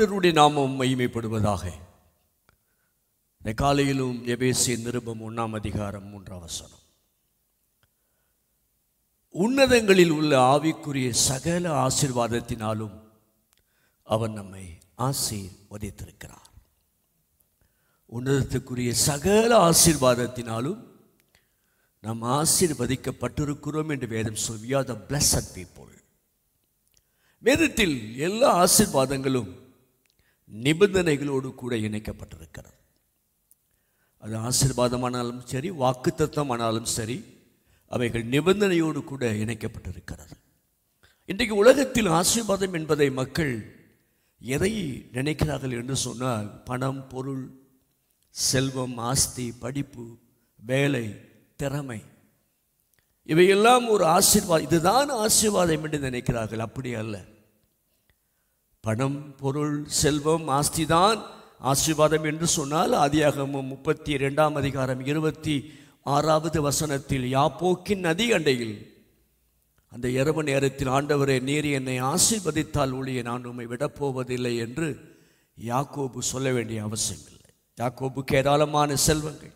கர்த்தருடைய நாமம் மகிமைப்படுவதாக காலையிலும் எபேசிய நிருபம் ஒன்றாம் அதிகாரம் மூன்றாம் வசனம் உன்னதங்களில் உள்ள ஆவிக்குரிய சகல ஆசிர்வாதத்தினாலும் அவன் நம்மை ஆசீர்வதித்திருக்கிறார் உன்னதத்துக்குரிய சகல ஆசீர்வாதத்தினாலும் நாம் ஆசீர்வதிக்கப்பட்டிருக்கிறோம் என்று வேதம் சொல்லி த பிளஸட் பீப்புள் வேதத்தில் எல்லா ஆசிர்வாதங்களும் நிபந்தனைகளோடு கூட இணைக்கப்பட்டிருக்கிறது அது ஆசீர்வாதமானாலும் சரி வாக்குத்தத்தமானாலும் சரி அவைகள் நிபந்தனையோடு கூட இணைக்கப்பட்டிருக்கிறது இன்றைக்கு உலகத்தில் ஆசீர்வாதம் என்பதை மக்கள் எதை நினைக்கிறார்கள் என்று சொன்னால் பணம் பொருள் செல்வம் ஆஸ்தி படிப்பு வேலை திறமை இவையெல்லாம் ஒரு ஆசீர்வாதம் இதுதான் ஆசீர்வாதம் என்று நினைக்கிறார்கள் அப்படி அல்ல பணம் பொருள் செல்வம் ஆஸ்திதான் ஆசீர்வாதம் என்று சொன்னால் ஆதியாகமும் முப்பத்தி ரெண்டாம் அதிகாரம் இருபத்தி ஆறாவது வசனத்தில் யாப்போக்கின் நதி அண்டையில் அந்த இரவு நேரத்தில் ஆண்டவரே நீர் என்னை ஆசீர்வதித்தால் ஊழிய நான் உண்மை விடப்போவதில்லை என்று யாக்கோபு சொல்ல வேண்டிய அவசியம் இல்லை யாக்கோபுக்கு ஏராளமான செல்வங்கள்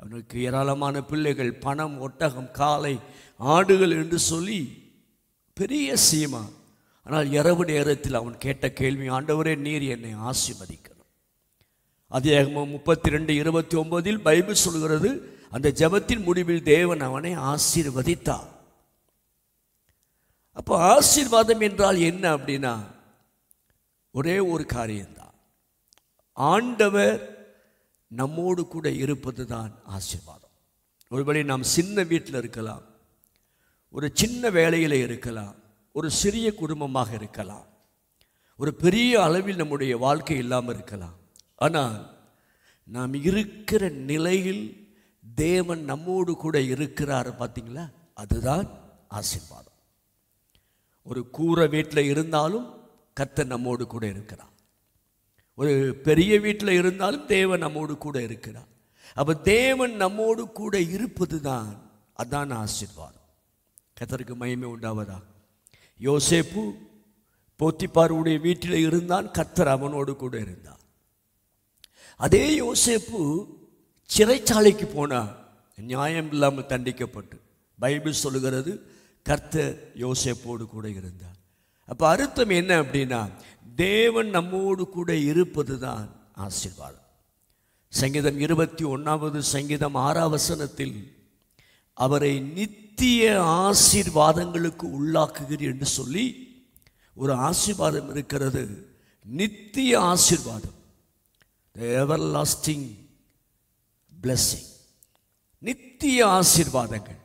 அவனுக்கு ஏராளமான பிள்ளைகள் பணம் ஒட்டகம் காலை ஆடுகள் என்று சொல்லி பெரிய சீமா ஆனால் இரவு நேரத்தில் அவன் கேட்ட கேள்வி ஆண்டவரே நீர் என்னை ஆசிர்வதிக்கணும் அதிகமாக முப்பத்தி ரெண்டு இருபத்தி ஒன்பதில் பைபிள் சொல்கிறது அந்த ஜபத்தின் முடிவில் தேவன் அவனை ஆசீர்வதித்தார் அப்போ ஆசீர்வாதம் என்றால் என்ன அப்படின்னா ஒரே ஒரு காரியம்தான் ஆண்டவர் நம்மோடு கூட இருப்பது தான் ஆசீர்வாதம் ஒருபடி நாம் சின்ன வீட்டில் இருக்கலாம் ஒரு சின்ன வேலையில் இருக்கலாம் ஒரு சிறிய குடும்பமாக இருக்கலாம் ஒரு பெரிய அளவில் நம்முடைய வாழ்க்கை இல்லாமல் இருக்கலாம் ஆனால் நாம் இருக்கிற நிலையில் தேவன் நம்மோடு கூட இருக்கிறார் பார்த்தீங்களா அதுதான் ஆசீர்வாதம் ஒரு கூரை வீட்டில் இருந்தாலும் கத்தர் நம்மோடு கூட இருக்கிறார் ஒரு பெரிய வீட்டில் இருந்தாலும் தேவன் நம்மோடு கூட இருக்கிறார் அப்போ தேவன் நம்மோடு கூட இருப்பது தான் அதான் ஆசீர்வாதம் கத்தருக்கு மயமே உண்டாவதா யோசேப்பு போத்திப்பாருடைய வீட்டில் இருந்தான் கத்தர் அவனோடு கூட இருந்தான் அதே யோசேப்பு சிறைச்சாலைக்கு போனான் நியாயம் இல்லாமல் தண்டிக்கப்பட்டு பைபிள் சொல்லுகிறது கர்த்தர் யோசேப்போடு கூட இருந்தார் அப்போ அர்த்தம் என்ன அப்படின்னா தேவன் நம்மோடு கூட இருப்பது தான் ஆசீர்வாதம் சங்கீதம் இருபத்தி ஒன்றாவது சங்கீதம் ஆறாவசனத்தில் அவரை நித்திய ஆசீர்வாதங்களுக்கு உள்ளாக்குகிறீர் என்று சொல்லி ஒரு ஆசீர்வாதம் இருக்கிறது நித்திய ஆசீர்வாதம் எவர் லாஸ்டிங் பிளஸ்ஸிங் நித்திய ஆசீர்வாதங்கள்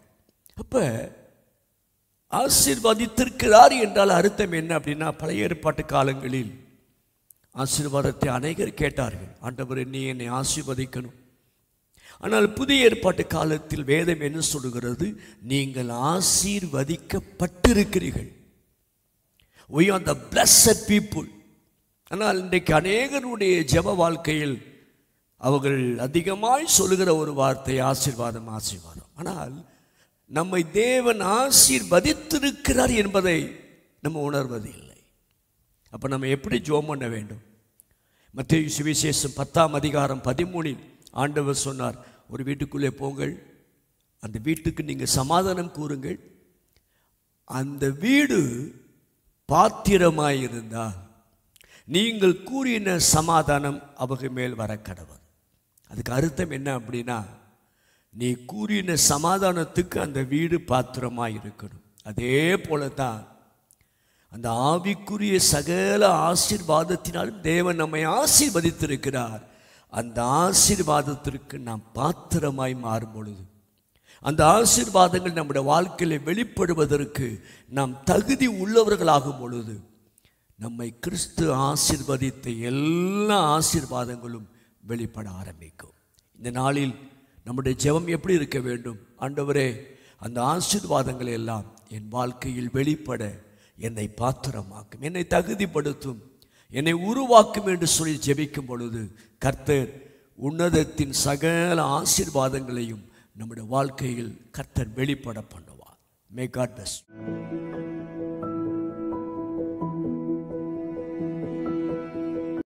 அப்போ ஆசீர்வாதித்திருக்கிறார் என்றால் அர்த்தம் என்ன அப்படின்னா பழைய ஏற்பாட்டு காலங்களில் ஆசீர்வாதத்தை அநேகர் கேட்டார்கள் ஆண்டவர் நீ என்னை ஆசீர்வதிக்கணும் ஆனால் புதிய ஏற்பாட்டு காலத்தில் வேதம் என்ன சொல்கிறது நீங்கள் ஆசீர்வதிக்கப்பட்டிருக்கிறீர்கள் we are the blessed people ஆனால் இன்றைக்கு அநேகருடைய ஜப வாழ்க்கையில் அவர்கள் அதிகமாய் சொல்லுகிற ஒரு வார்த்தை ஆசீர்வாதம் ஆசீர்வாதம் ஆனால் நம்மை தேவன் ஆசீர்வதித்திருக்கிறார் என்பதை நம்ம உணர்வது இல்லை அப்போ நம்ம எப்படி ஜோம் பண்ண வேண்டும் மத்திய சுவிசேஷம் பத்தாம் அதிகாரம் பதிமூணில் ஆண்டவர் சொன்னார் ஒரு வீட்டுக்குள்ளே போங்கள் அந்த வீட்டுக்கு நீங்கள் சமாதானம் கூறுங்கள் அந்த வீடு பாத்திரமாயிருந்தால் நீங்கள் கூறின சமாதானம் அவங்க மேல் வர கடவுள் அதுக்கு அர்த்தம் என்ன அப்படின்னா நீ கூறின சமாதானத்துக்கு அந்த வீடு பாத்திரமாக இருக்கணும் அதே போல தான் அந்த ஆவிக்குரிய சகல ஆசீர்வாதத்தினாலும் தேவன் நம்மை ஆசீர்வதித்திருக்கிறார் அந்த ஆசீர்வாதத்திற்கு நாம் பாத்திரமாய் மாறும் பொழுது அந்த ஆசீர்வாதங்கள் நம்முடைய வாழ்க்கையில் வெளிப்படுவதற்கு நாம் தகுதி உள்ளவர்களாகும் பொழுது நம்மை கிறிஸ்து ஆசிர்வதித்த எல்லா ஆசீர்வாதங்களும் வெளிப்பட ஆரம்பிக்கும் இந்த நாளில் நம்முடைய ஜெபம் எப்படி இருக்க வேண்டும் ஆண்டவரே அந்த ஆசீர்வாதங்கள் எல்லாம் என் வாழ்க்கையில் வெளிப்பட என்னை பாத்திரமாக்கும் என்னை தகுதிப்படுத்தும் என்னை உருவாக்கும் என்று சொல்லி ஜெபிக்கும் பொழுது கர்த்தர் உன்னதத்தின் சகல ஆசீர்வாதங்களையும் நம்முடைய வாழ்க்கையில் கர்த்தர் வெளிப்பட பண்ணுவார் மே காட் பெஸ்ட்